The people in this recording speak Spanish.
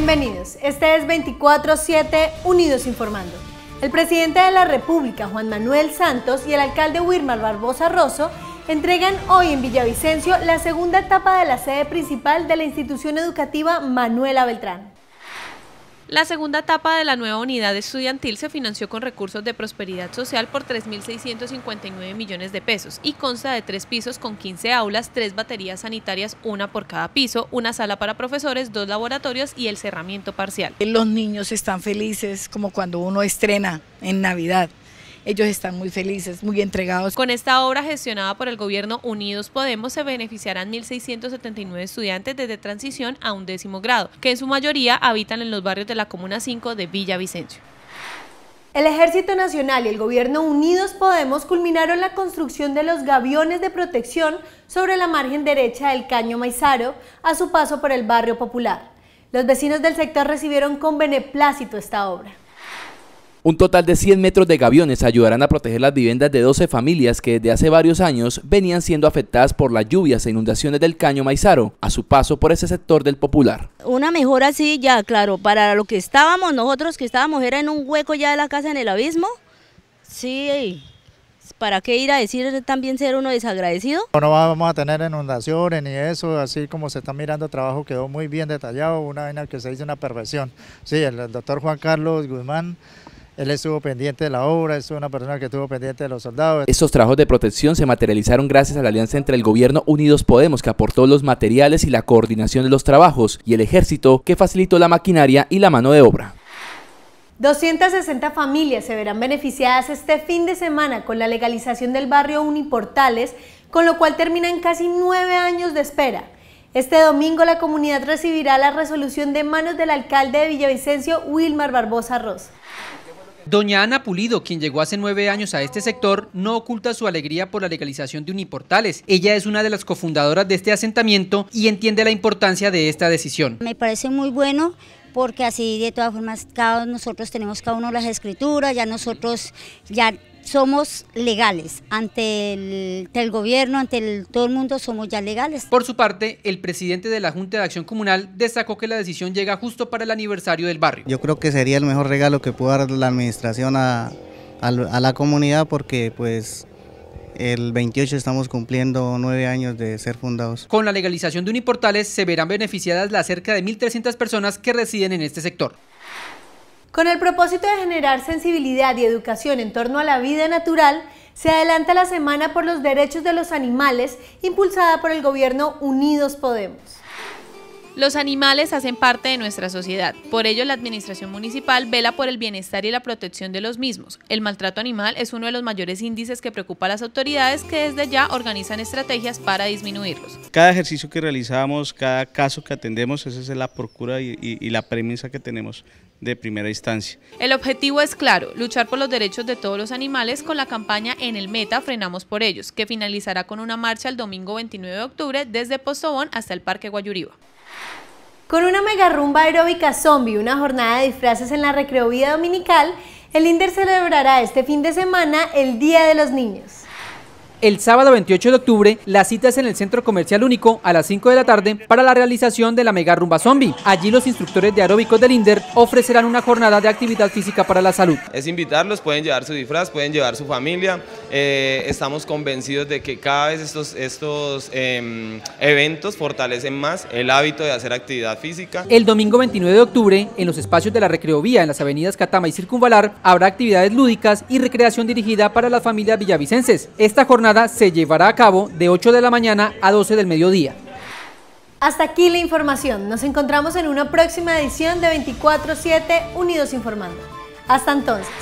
Bienvenidos. Este es 24-7 Unidos Informando. El presidente de la República, Juan Manuel Santos, y el alcalde Wilmar Barbosa Rosso entregan hoy en Villavicencio la segunda etapa de la sede principal de la institución educativa Manuela Beltrán. La segunda etapa de la nueva unidad estudiantil se financió con recursos de prosperidad social por 3.659 millones de pesos y consta de tres pisos con 15 aulas, tres baterías sanitarias, una por cada piso, una sala para profesores, dos laboratorios y el cerramiento parcial. Los niños están felices como cuando uno estrena en Navidad ellos están muy felices, muy entregados. Con esta obra gestionada por el gobierno Unidos Podemos se beneficiarán 1.679 estudiantes desde transición a un décimo grado, que en su mayoría habitan en los barrios de la Comuna 5 de Villa Vicencio. El Ejército Nacional y el Gobierno Unidos Podemos culminaron la construcción de los gaviones de protección sobre la margen derecha del Caño Maizaro a su paso por el barrio popular. Los vecinos del sector recibieron con beneplácito esta obra. Un total de 100 metros de gaviones ayudarán a proteger las viviendas de 12 familias que desde hace varios años venían siendo afectadas por las lluvias e inundaciones del Caño Maizaro, a su paso por ese sector del Popular. Una mejora sí, ya claro, para lo que estábamos nosotros, que estábamos era en un hueco ya de la casa en el abismo, sí, ¿para qué ir a decir también ser uno desagradecido? No vamos a tener inundaciones ni eso, así como se está mirando el trabajo quedó muy bien detallado, una vez que se hizo una perfección. Sí, el doctor Juan Carlos Guzmán él estuvo pendiente de la obra, es una persona que estuvo pendiente de los soldados. Estos trabajos de protección se materializaron gracias a la alianza entre el gobierno Unidos Podemos, que aportó los materiales y la coordinación de los trabajos, y el ejército, que facilitó la maquinaria y la mano de obra. 260 familias se verán beneficiadas este fin de semana con la legalización del barrio Uniportales, con lo cual terminan casi nueve años de espera. Este domingo la comunidad recibirá la resolución de manos del alcalde de Villavicencio, Wilmar Barbosa Ross. Doña Ana Pulido, quien llegó hace nueve años a este sector, no oculta su alegría por la legalización de uniportales. Ella es una de las cofundadoras de este asentamiento y entiende la importancia de esta decisión. Me parece muy bueno porque así de todas formas cada nosotros tenemos cada uno las escrituras, ya nosotros ya somos legales. Ante el, gobierno, ante todo el mundo, somos ya legales. Por su parte, el presidente de la Junta de Acción Comunal destacó que la decisión llega justo para el aniversario del barrio. Yo creo que sería el mejor regalo que pudo dar la administración a, la comunidad porque pues el 28 estamos cumpliendo nueve años de ser fundados. Con la legalización de Uniportales se verán beneficiadas las cerca de 1.300 personas que residen en este sector. Con el propósito de generar sensibilidad y educación en torno a la vida natural, se adelanta la Semana por los Derechos de los Animales impulsada por el gobierno Unidos Podemos. Los animales hacen parte de nuestra sociedad, por ello la Administración Municipal vela por el bienestar y la protección de los mismos. El maltrato animal es uno de los mayores índices que preocupa a las autoridades que desde ya organizan estrategias para disminuirlos. Cada ejercicio que realizamos, cada caso que atendemos, esa es la procura y, la premisa que tenemos de primera instancia. El objetivo es claro, luchar por los derechos de todos los animales con la campaña En el Meta Frenamos por Ellos, que finalizará con una marcha el domingo 29 de octubre desde Postobón hasta el Parque Guayuriba. Con una mega rumba aeróbica zombie una jornada de disfraces en la recreo vida dominical, el INDER celebrará este fin de semana el Día de los Niños. El sábado 28 de octubre, la cita es en el Centro Comercial Único a las 5 de la tarde para la realización de la mega rumba zombie. Allí los instructores de aeróbicos del INDER ofrecerán una jornada de actividad física para la salud. Es invitarlos, pueden llevar su disfraz, pueden llevar su familia, eh, estamos convencidos de que cada vez estos, estos em, eventos fortalecen más el hábito de hacer actividad física. El domingo 29 de octubre, en los espacios de la Recreovía, en las avenidas Catama y Circunvalar, habrá actividades lúdicas y recreación dirigida para las familias villavicenses. Esta jornada se llevará a cabo de 8 de la mañana a 12 del mediodía. Hasta aquí la información. Nos encontramos en una próxima edición de 24-7 Unidos Informando. Hasta entonces.